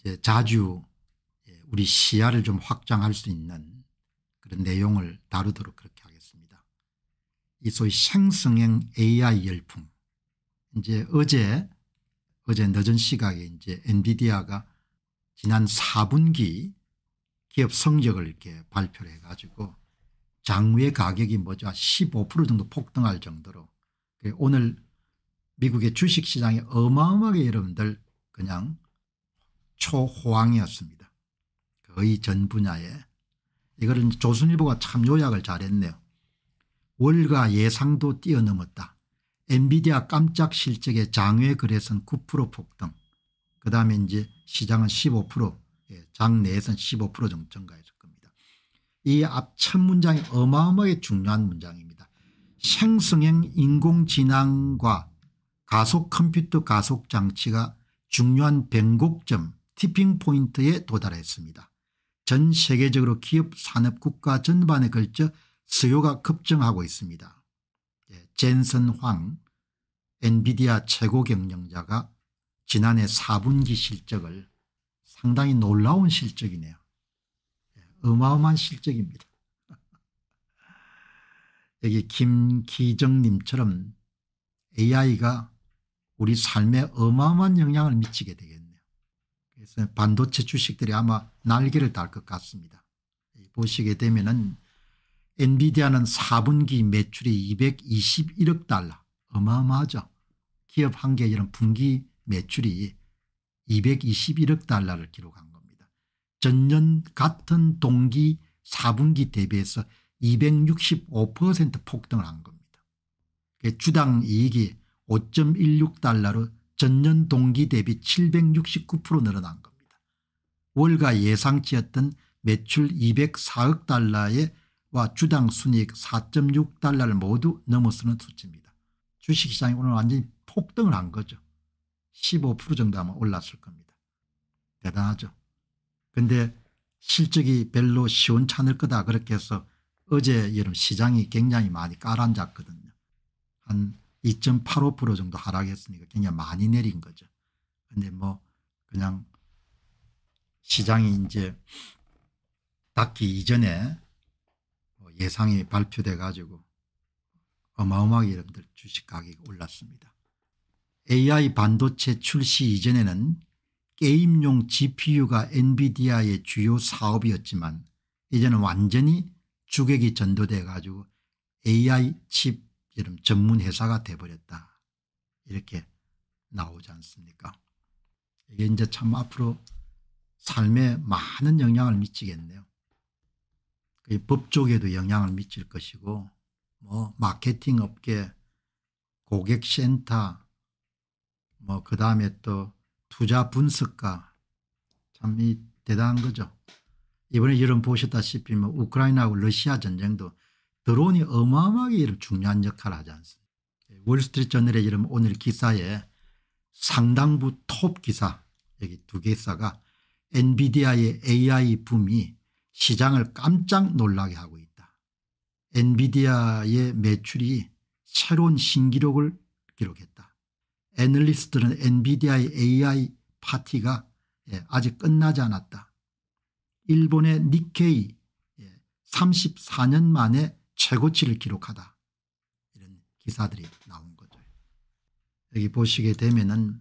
이제 자주 예, 우리 시야를 좀 확장할 수 있는 그런 내용을 다루도록 그렇게 하겠습니다. 이 소위 생성형 AI 열풍. 이제 어제 어제 늦은 시각에 이제 엔비디아가 지난 4분기 기업 성적을 이렇게 발표를 해가지고 장외 가격이 뭐죠 15% 정도 폭등할 정도로 오늘 미국의 주식시장이 어마어마하게 여러분들 그냥 초호황이었습니다. 거의 전 분야에 이거를 조선일보가 참 요약을 잘했네요. 월가 예상도 뛰어넘었다. 엔비디아 깜짝 실적의 장외 거래선 9% 폭등. 그 다음에 이제 시장은 15% 장내에서는 15% 정도 증가했을 겁니다. 이 앞 첫 문장이 어마어마하게 중요한 문장입니다. 생성형 인공지능과 가속 컴퓨터 가속 장치가 중요한 변곡점 티핑 포인트에 도달했습니다. 전 세계적으로 기업 산업 국가 전반에 걸쳐 수요가 급증하고 있습니다. 예, 젠슨 황 엔비디아 최고 경영자가 지난해 4분기 실적을 상당히 놀라운 실적이네요. 예, 어마어마한 실적입니다. 여기 김기정님처럼 AI가 우리 삶에 어마어마한 영향을 미치게 되겠네요. 그래서 반도체 주식들이 아마 날개를 달 것 같습니다. 보시게 되면은 엔비디아는 4분기 매출이 221억 달러 어마어마하죠. 기업 한개 이런 분기 매출이 221억 달러를 기록한 겁니다. 전년 같은 동기 4분기 대비해서 265% 폭등을 한 겁니다. 주당 이익이 5.16달러로 전년 동기 대비 769% 늘어난 겁니다. 월가 예상치였던 매출 204억 달러와 주당 순익 4.6달러를 모두 넘어서는 수치입니다. 주식시장이 오늘 완전히 폭등을 한 거죠. 15% 정도 아마 올랐을 겁니다. 대단하죠. 근데 실적이 별로 시원찮을 거다 그렇게 해서 어제 여름 시장이 굉장히 많이 깔아앉았거든요. 한2.85% 정도 하락했으니까 굉장히 많이 내린 거죠. 근데 뭐 그냥 시장이 이제 닫기 이전에 뭐 예상이 발표돼 가지고 어마어마하게 여러분들 주식 가격이 올랐습니다. AI 반도체 출시 이전에는 게임용 gpu가 엔비디아의 주요 사업이었지만 이제는 완전히 주객이 전도돼 가지고 AI 칩 이러 전문 회사가 돼버렸다 이렇게 나오지 않습니까? 이게 이제 참 앞으로 삶에 많은 영향을 미치겠네요. 그 법 쪽에도 영향을 미칠 것이고 뭐 마케팅 업계 고객센터 뭐그 다음에 또 투자 분석가 참 이 대단한 거죠. 이번에 여러분 보셨다시피 뭐 우크라이나하고 러시아 전쟁도 드론이 어마어마하게 중요한 역할을 하지 않습니까 월스트리트저널의 이름 오늘 기사에 상당부 톱 기사 여기 두 기사가 엔비디아의 AI 붐이 시장을 깜짝 놀라게 하고 있다. 엔비디아의 매출이 새로운 신기록을 기록했다. 애널리스트들은 엔비디아의 AI 파티가 예, 아직 끝나지 않았다. 일본의 니케이 34년 예, 만에 최고치를 기록하다. 이런 기사들이 나온 거죠. 여기 보시게 되면은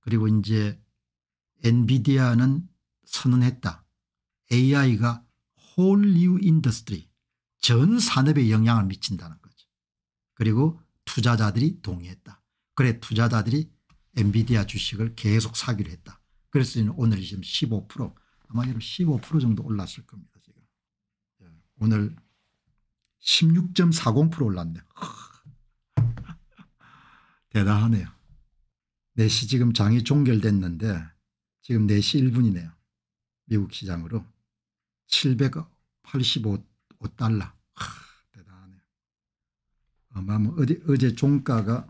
그리고 이제 엔비디아는 선언했다. AI가 whole new industry 전 산업에 영향을 미친다는 거죠. 그리고 투자자들이 동의했다. 그래 투자자들이 엔비디아 주식을 계속 사기로 했다. 그래서 오늘 지금 15% 아마 15% 정도 올랐을 겁니다. 지금 예, 오늘 16.40% 올랐네. 대단하네요. 4시 지금 장이 종결됐는데 지금 4시 1분이네요. 미국 시장으로 785달러. 대단하네요. 아마 어제, 어제 종가가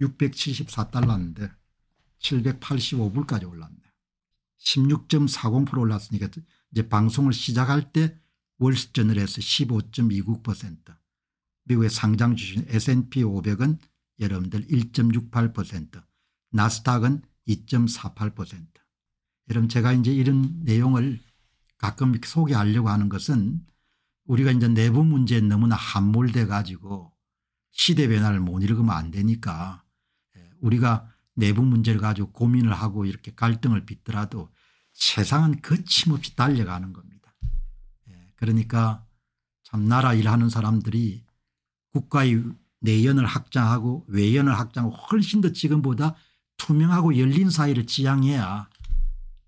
674달러인데 785불까지 올랐네. 16.40% 올랐으니까 이제 방송을 시작할 때 월스저널에서 15.29% 미국의 상장 주식 S&P 500은 여러분들 1.68% 나스닥은 2.48% 여러분 제가 이제 이런 내용을 가끔 소개하려고 하는 것은 우리가 이제 내부 문제에 너무나 함몰돼 가지고 시대 변화를 못 읽으면 안 되니까 예, 우리가 내부 문제를 가지고 고민을 하고 이렇게 갈등을 빚더라도 세상은 거침없이 달려가는 겁니다. 그러니까 참 나라 일하는 사람들이 국가의 내연을 확장하고 외연을 확장하고 훨씬 더 지금보다 투명하고 열린 사회를 지향해야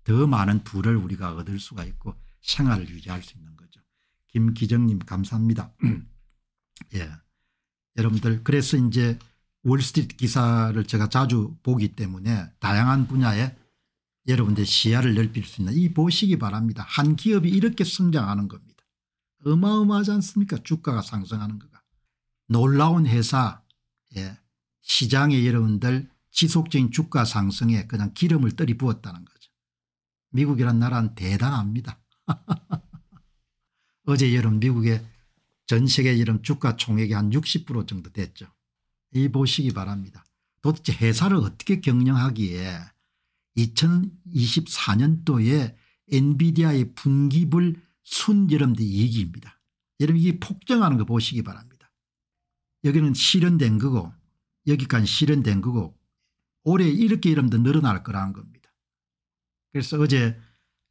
더 많은 부를 우리가 얻을 수가 있고 생활을 유지할 수 있는 거죠. 김기정님 감사합니다. 예. 여러분들 그래서 이제 월스트리트 기사를 제가 자주 보기 때문에 다양한 분야에 여러분들 시야를 넓힐 수 있는 이 보시기 바랍니다. 한 기업이 이렇게 성장하는 겁니다. 어마어마하지 않습니까 주가가 상승하는 거가. 놀라운 회사 예. 시장의 여러분들 지속적인 주가 상승에 그냥 기름을 떨이 부었다는 거죠. 미국이란 나라는 대단합니다. 어제 여름 미국의 전 세계 여름 주가 총액이 한 60% 정도 됐죠. 이 보시기 바랍니다. 도대체 회사를 어떻게 경영하기에 2024년도에 엔비디아의 분기불 순 여러분들 이익입니다. 여러분 이 폭정하는 거 보시기 바랍니다. 여기는 실현된 거고 여기까지 실현된 거고 올해 이렇게 여러분들 늘어날 거라는 겁니다. 그래서 어제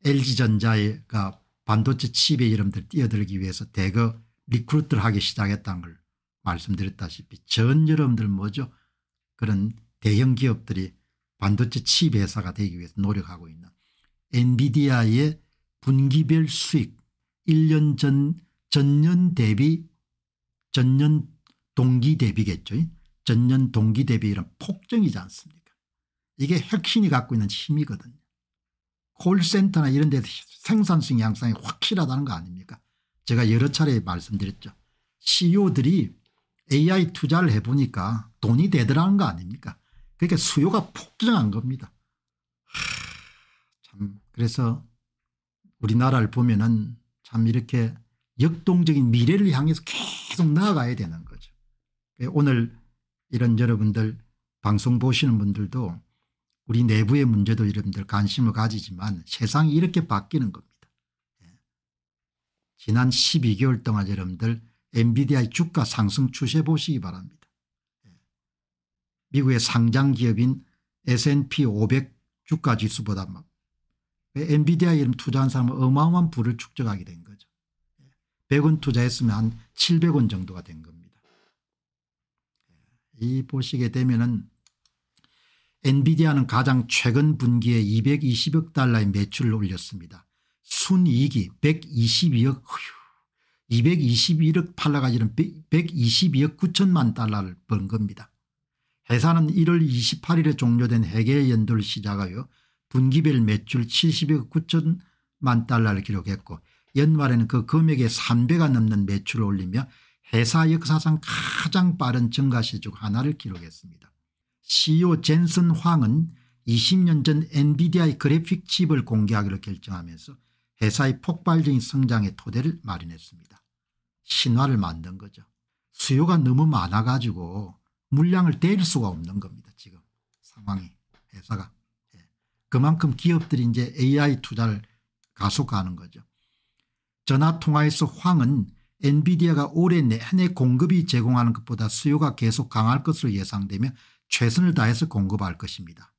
LG전자가 반도체 칩에 여러분들 뛰어들기 위해서 대거 리크루트를 하기 시작했다는 걸 말씀드렸다시피 전 여러분들 뭐죠 그런 대형 기업들이 반도체 칩 회사가 되기 위해서 노력하고 있는 엔비디아의 분기별 수익 1년 전 전년 대비 전년 동기 대비겠죠. 전년 동기 대비 이런 폭정이지 않습니까 이게 핵심이 갖고 있는 힘이거든요. 콜센터나 이런 데서 생산성 양상이 확실하다는 거 아닙니까 제가 여러 차례 말씀드렸죠. CEO들이 AI 투자를 해보니까 돈이 되더라는 거 아닙니까 그러니까 수요가 폭증한 겁니다. 하, 참 그래서 우리나라를 보면 은참 이렇게 역동적인 미래를 향해서 계속 나아가야 되는 거죠. 예, 오늘 이런 여러분들 방송 보시는 분들도 우리 내부의 문제도 여러분들 관심을 가지지만 세상이 이렇게 바뀌는 겁니다. 예. 지난 12개월 동안 여러분들 엔비디아의 주가 상승 추세 보시기 바랍니다. 예. 미국의 상장 기업인 S&P 500 주가 지수보다 엔비디아 이름 투자한 사람은 어마어마한 부를 축적하게 된 거죠. 100원 예. 투자했으면 한 700원 정도가 된 겁니다. 예. 이 보시게 되면은 엔비디아는 가장 최근 분기에 220억 달러의 매출을 올렸습니다. 순이익이 122억 휴 221억 팔러가지는 122억 9천만 달러를 번 겁니다. 회사는 1월 28일에 종료된 회계 연도를 시작하여 분기별 매출 70억 9천만 달러를 기록했고 연말에는 그 금액의 3배가 넘는 매출을 올리며 회사 역사상 가장 빠른 증가시 중 하나를 기록했습니다. CEO 젠슨 황은 20년 전 엔비디아의 그래픽 칩을 공개하기로 결정하면서 회사의 폭발적인 성장의 토대를 마련했습니다. 신화를 만든 거죠. 수요가 너무 많아가지고 물량을 때 수가 없는 겁니다. 지금 상황이 회사가. 그만큼 기업들이 이제 AI 투자를 가속화하는 거죠. 전화통화에서 황은 엔비디아가 올해 내내 공급이 제공하는 것보다 수요가 계속 강할 것으로 예상되며 최선을 다해서 공급할 것입니다.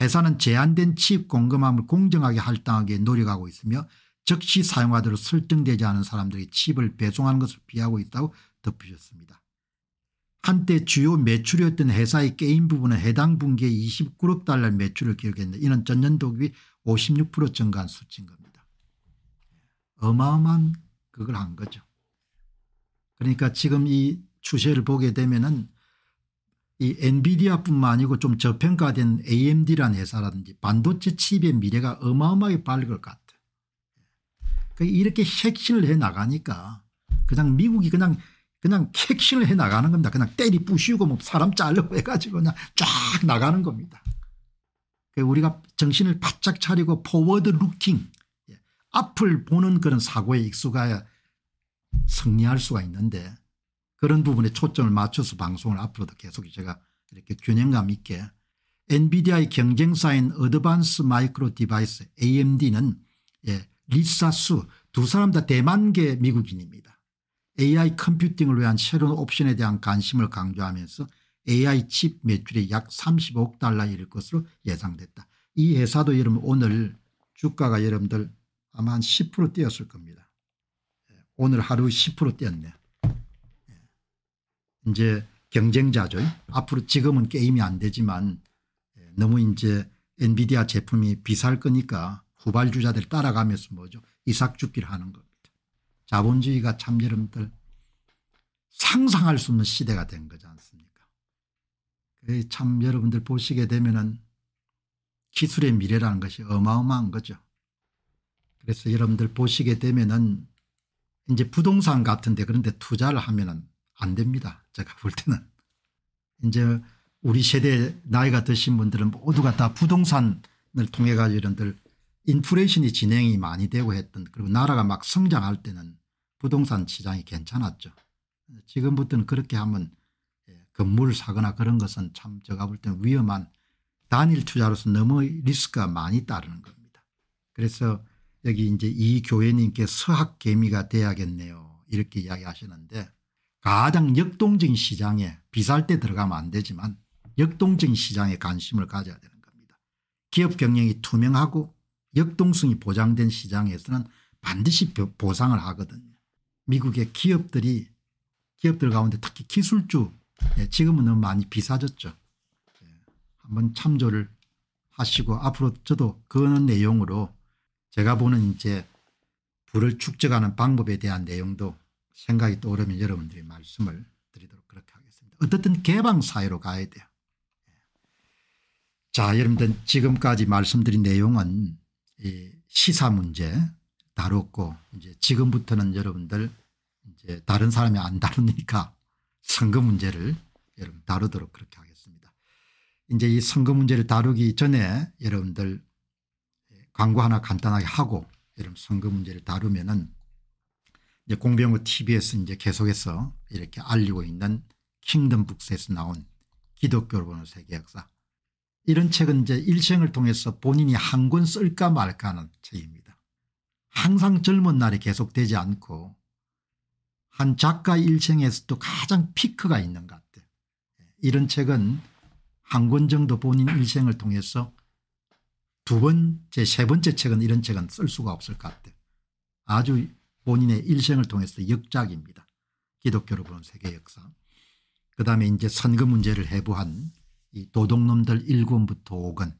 회사는 제한된 칩 공급함을 공정하게 할당하기 노력하고 있으며 즉시 사용하도록 설정되지 않은 사람들이 칩을 배송하는 것을 피하고 있다고 덧붙였습니다. 한때 주요 매출이었던 회사의 게임 부분은 해당 분기에 29억 달러 매출을 기록했는데 이는 전년도 대비 56% 증가한 수치인 겁니다. 어마어마한 그걸 한 거죠. 그러니까 지금 이 추세를 보게 되면은 이 엔비디아뿐만 아니고 좀 저평가된 AMD라는 회사라든지 반도체 칩의 미래가 어마어마하게 빠를 것 같아. 그러니까 이렇게 핵실을 해 나가니까 그냥 미국이 그냥 그냥 객실을 해 나가는 겁니다. 그냥 때리 부시고 뭐 사람 잘려고 해가지고 그냥 쫙 나가는 겁니다. 그 우리가 정신을 바짝 차리고 포워드 루킹 예, 앞을 보는 그런 사고에 익숙하여 승리할 수가 있는데 그런 부분에 초점을 맞춰서 방송을 앞으로도 계속 제가 이렇게 균형감 있게 엔비디아의 경쟁사인 어드반스 마이크로 디바이스 amd는 예, 리사수 두 사람 다 대만계 미국인입니다. AI 컴퓨팅을 위한 새로운 옵션에 대한 관심을 강조하면서 AI 칩 매출이 약 30억 달러 이를 것으로 예상됐다. 이 회사도 여러분 오늘 주가가 여러분들 아마 한 10% 뛰었을 겁니다. 예, 오늘 하루 10% 뛰었네. 예. 이제 경쟁자죠. 앞으로 지금은 게임이 안 되지만 예, 너무 이제 엔비디아 제품이 비쌀 거니까 후발주자들 따라가면서 뭐죠. 이삭 죽기를 하는 겁다 자본주의가 참 여러분들 상상할 수 없는 시대가 된 거지 않습니까 참 여러분들 보시게 되면은 기술의 미래라는 것이 어마어마한 거죠. 그래서 여러분들 보시게 되면은 이제 부동산 같은데 그런데 투자를 하면은 안 됩니다. 제가 볼 때는. 이제 우리 세대 나이가 드신 분들은 모두가 다 부동산을 통해 가지고 여러분들 인플레이션이 진행이 많이 되고 했던 그리고 나라가 막 성장할 때는 부동산 시장이 괜찮았죠. 지금부터는 그렇게 하면 예, 건물을 사거나 그런 것은 참 제가 볼 때는 위험한 단일 투자로서 너무 리스크가 많이 따르는 겁니다. 그래서 여기 이제 이 교회님께 서학개미가 돼야겠네요 이렇게 이야기하시는데 가장 역동적인 시장에 비쌀 때 들어가면 안 되지만 역동적인 시장에 관심을 가져야 되는 겁니다. 기업 경영이 투명하고 역동성이 보장된 시장에서는 반드시 보상을 하거든요. 미국의 기업들이 기업들 가운데 특히 기술주 예, 지금은 너무 많이 비싸졌죠. 예, 한번 참조를 하시고 앞으로 저도 그런 내용으로 제가 보는 이제 불을 축적하는 방법에 대한 내용도 생각이 떠오르면 여러분들이 말씀을 드리도록 그렇게 하겠습니다. 어떻든 개방사회로 가야 돼요. 예. 자 여러분들 지금까지 말씀드린 내용은 이 시사 문제 다뤘고 이제 지금부터는 여러분들 이제 다른 사람이 안 다루니까 선거 문제를 여러분 다루도록 그렇게 하겠습니다. 이제 이 선거 문제를 다루기 전에 여러분들 광고 하나 간단하게 하고 여러분 선거 문제를 다루면은 이제 공병호 tv에서 이제 계속해서 이렇게 알리고 있는 킹덤북스에서 나온 기독교로 보는 세계 역사 이런 책은 이제 일생을 통해서 본인이 한 권 쓸까 말까 하는 책입니다. 항상 젊은 날이 계속되지 않고 한 작가 일생에서도 가장 피크가 있는 것 같아요. 이런 책은 한 권 정도 본인 일생을 통해서 두 번째 세 번째 책은 이런 책은 쓸 수가 없을 것 같아요. 아주 본인의 일생을 통해서 역작입니다. 기독교로 보는 세계 역사. 그 다음에 이제 선거 문제를 해부한 이 도둑놈들 1군부터 5군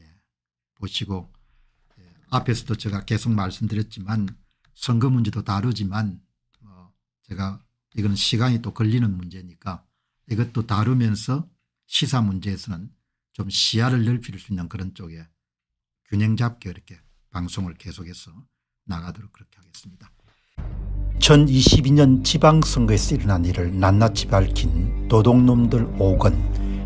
예, 보시고 예, 앞에서도 제가 계속 말씀드렸지만 선거 문제도 다르지만 어, 뭐 제가 이건 시간이 또 걸리는 문제니까 이것도 다루면서 시사 문제에서는 좀 시야를 넓힐 수 있는 그런 쪽에 균형 잡게 이렇게 방송을 계속해서 나가도록 그렇게 하겠습니다. 2022년 지방선거에서 일어난 일을 낱낱이 밝힌 도둑놈들 5건